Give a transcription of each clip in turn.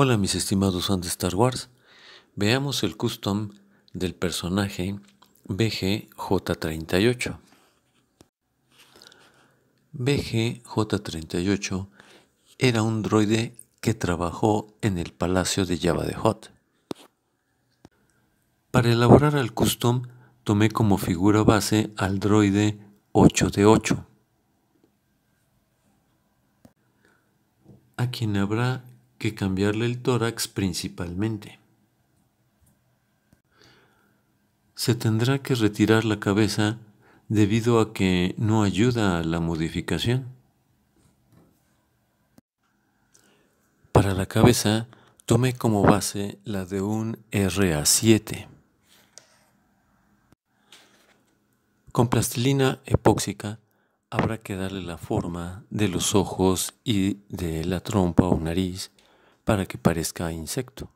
Hola mis estimados fans de Star Wars, veamos el custom del personaje BGJ38. BGJ38 era un droide que trabajó en el palacio de Java de Hot. Para elaborar el custom tomé como figura base al droide 8D8, a quien habrá que cambiarle el tórax principalmente. Se tendrá que retirar la cabeza debido a que no ayuda a la modificación. Para la cabeza, tome como base la de un RA7. Con plastilina epóxica habrá que darle la forma de los ojos y de la trompa o nariz para que parezca insecto.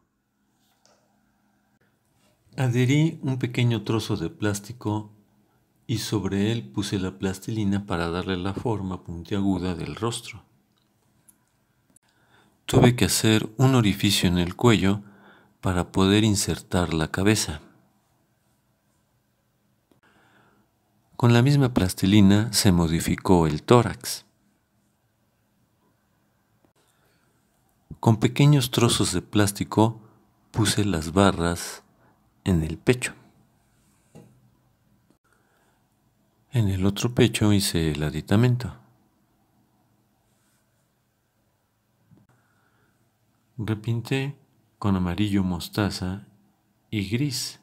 Adherí un pequeño trozo de plástico y sobre él puse la plastilina para darle la forma puntiaguda del rostro. Tuve que hacer un orificio en el cuello para poder insertar la cabeza. Con la misma plastilina se modificó el tórax. Con pequeños trozos de plástico puse las barras en el pecho. En el otro pecho hice el aditamento. Repinté con amarillo mostaza y gris.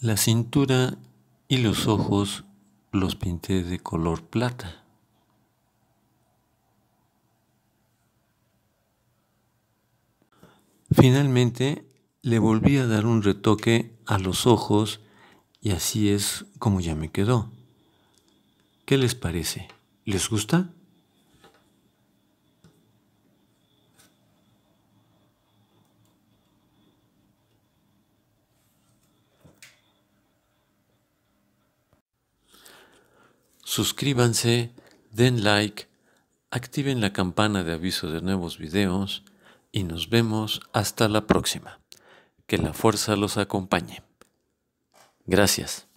La cintura y los ojos los pinté de color plata. Finalmente le volví a dar un retoque a los ojos y así es como ya me quedó. ¿Qué les parece? ¿Les gusta? suscríbanse, den like, activen la campana de aviso de nuevos videos y nos vemos hasta la próxima. Que la fuerza los acompañe. Gracias.